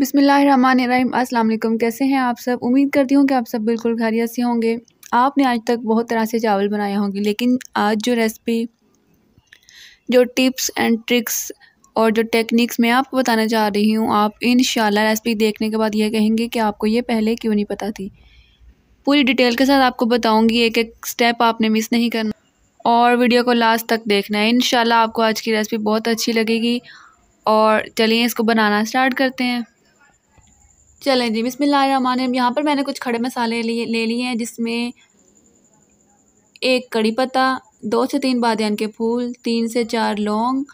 बिसमीम अस्सलाम कैसे हैं आप सब उम्मीद करती हूँ कि आप सब बिल्कुल खैरियत से होंगे आपने आज तक बहुत तरह से चावल बनाए होंगे लेकिन आज जो रेसिपी जो टिप्स एंड ट्रिक्स और जो टेक्निक्स मैं आपको बताना चाह रही हूँ आप इन रेसिपी देखने के बाद यह कहेंगे कि आपको ये पहले क्यों नहीं पता थी पूरी डिटेल के साथ आपको बताऊँगी एक एक स्टेप आपने मिस नहीं करना और वीडियो को लास्ट तक देखना है इन आपको आज की रेसिपी बहुत अच्छी लगेगी और चलिए इसको बनाना स्टार्ट करते हैं चलें जी बिसमीम यहाँ पर मैंने कुछ खड़े मसाले लिए ले लिए हैं जिसमें एक कड़ी पत्ता दो से तीन बादन के फूल तीन से चार लौंग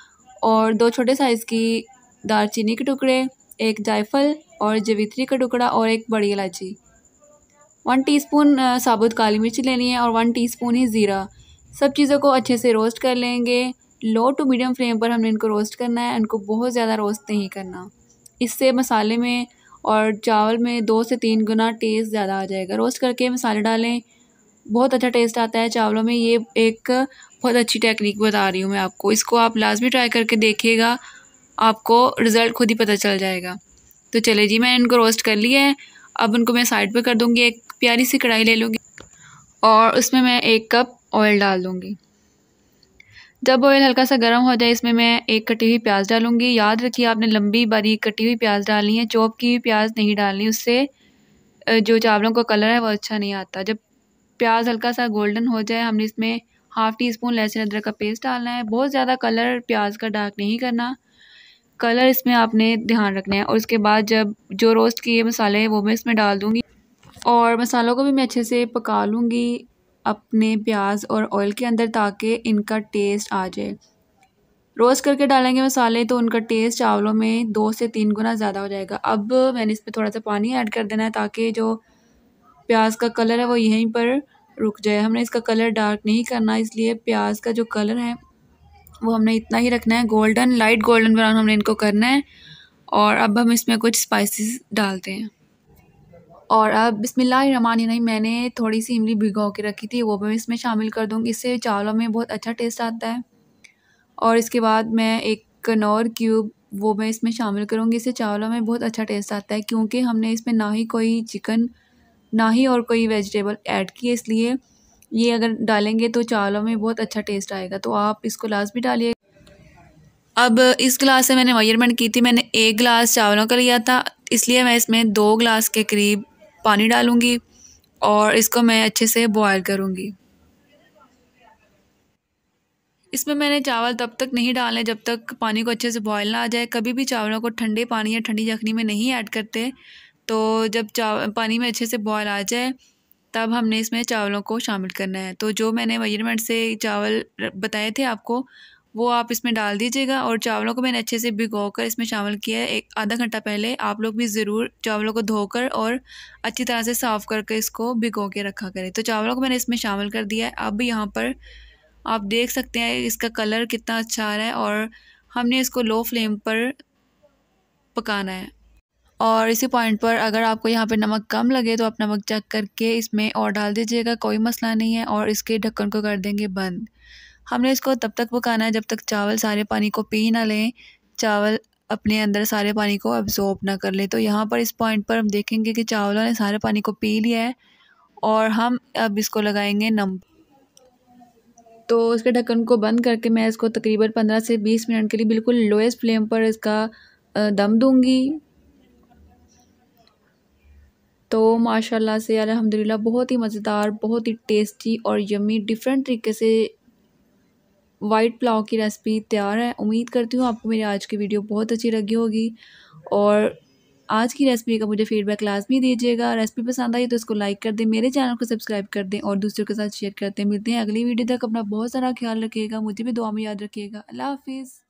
और दो छोटे साइज़ की दालचीनी के टुकड़े एक जायफल और जवित्री का टुकड़ा और एक बड़ी इलायची वन टीस्पून साबुत काली मिर्च लेनी है और वन टीस्पून ही ज़ीरा सब चीज़ों को अच्छे से रोस्ट कर लेंगे लो टू मीडियम फ्लेम पर हमने इनको रोस्ट करना है इनको बहुत ज़्यादा रोस्ट नहीं करना इससे मसाले में और चावल में दो से तीन गुना टेस्ट ज़्यादा आ जाएगा रोस्ट करके मसाले डालें बहुत अच्छा टेस्ट आता है चावलों में ये एक बहुत अच्छी टेक्निक बता रही हूँ मैं आपको इसको आप लाजमी ट्राई करके देखिएगा आपको रिज़ल्ट खुद ही पता चल जाएगा तो चले जी मैंने इनको रोस्ट कर लिया है अब उनको मैं साइड पर कर दूँगी एक प्यारी सी कढ़ाई ले लूँगी और उसमें मैं एक कप ऑयल डाल दूँगी जब ऑयल हल्का सा गर्म हो जाए इसमें मैं एक कटी हुई प्याज डालूंगी याद रखिए आपने लंबी बारीक कटी हुई प्याज डालनी है चॉप की हुई प्याज नहीं डालनी उससे जो चावलों का कलर है वो अच्छा नहीं आता जब प्याज हल्का सा गोल्डन हो जाए हमने इसमें हाफ़ टी स्पून लहसुन अदरक का पेस्ट डालना है बहुत ज़्यादा कलर प्याज का डार्क नहीं करना कलर इसमें आपने ध्यान रखना है और उसके बाद जब जो रोस्ट किए मसाले हैं वो मैं इसमें डाल दूँगी और मसालों को भी मैं अच्छे से पका लूँगी अपने प्याज और ऑयल के अंदर ताकि इनका टेस्ट आ जाए रोस्ट करके डालेंगे मसाले तो उनका टेस्ट चावलों में दो से तीन गुना ज़्यादा हो जाएगा अब मैंने इस पर थोड़ा सा पानी ऐड कर देना है ताकि जो प्याज का कलर है वो यहीं पर रुक जाए हमने इसका कलर डार्क नहीं करना इसलिए प्याज का जो कलर है वो हमने इतना ही रखना है गोल्डन लाइट गोल्डन ब्राउन हमने इनको करना है और अब हम इसमें कुछ स्पाइसेस डालते हैं और अब नहीं मैंने थोड़ी सी इमली भिगो के रखी थी वो भी मैं इसमें शामिल कर दूँगी इससे चावलों में बहुत अच्छा टेस्ट आता है और इसके बाद मैं एक कनौर क्यूब वो मैं इसमें शामिल करूँगी इससे चावलों में बहुत अच्छा टेस्ट आता है क्योंकि हमने इसमें ना ही कोई चिकन ना ही और कोई वेजिटेबल ऐड किए इसलिए ये अगर डालेंगे तो चावलों में बहुत अच्छा टेस्ट आएगा तो आप इसको लास्ट भी डालिए अब इस गिलास से मैंने मयरमेंट की थी मैंने एक गिलास चावलों का लिया था इसलिए मैं इसमें दो गिलास के करीब पानी डालूँगी और इसको मैं अच्छे से बॉयल करूँगी इसमें मैंने चावल तब तक नहीं डालने जब तक पानी को अच्छे से बॉयल ना आ जाए कभी भी चावलों को ठंडे पानी या ठंडी जखनी में नहीं ऐड करते तो जब चाव पानी में अच्छे से बॉयल आ जाए तब हमने इसमें चावलों को शामिल करना है तो जो मैंने मेजरमेंट से चावल बताए थे आपको वो आप इसमें डाल दीजिएगा और चावलों को मैंने अच्छे से भिगो कर इसमें शामिल किया है एक आधा घंटा पहले आप लोग भी ज़रूर चावलों को धोकर और अच्छी तरह से साफ़ करके इसको भिगो के रखा करें तो चावलों को मैंने इसमें शामिल कर दिया है अब यहाँ पर आप देख सकते हैं इसका कलर कितना अच्छा आ रहा है और हमने इसको लो फ्लेम पर पकाना है और इसी पॉइंट पर अगर आपको यहाँ पे नमक कम लगे तो आप नमक चेक करके इसमें और डाल दीजिएगा कोई मसला नहीं है और इसके ढक्कन को कर देंगे बंद हमने इसको तब तक पकाना है जब तक चावल सारे पानी को पी ना लें चावल अपने अंदर सारे पानी को अब्जॉर्ब ना कर लें तो यहाँ पर इस पॉइंट पर हम देखेंगे कि चावलों ने सारे पानी को पी लिया है और हम अब इसको लगाएंगे नम तो उसके ढक्कन को बंद करके मैं इसको तकरीबन पंद्रह से बीस मिनट के लिए बिल्कुल लोएस्ट फ्लेम पर इसका दम दूँगी तो माशाल्लाह से अलहमदिल्ला बहुत ही मज़ेदार बहुत ही टेस्टी और यमी डिफरेंट तरीके से वाइट पुलाव की रेसिपी तैयार है उम्मीद करती हूँ आपको मेरी आज की वीडियो बहुत अच्छी लगी होगी और आज की रेसिपी का मुझे फीडबैक लाजमी दीजिएगा रेसिपी पसंद आई तो इसको लाइक कर दें मेरे चैनल को सब्सक्राइब कर दें और दूसरों के साथ शेयर करते हैं मिलते हैं अगली वीडियो तक अपना बहुत सारा ख्याल रखिएगा मुझे भी दुआ में याद रखिएगा अल्लाह हाफिज़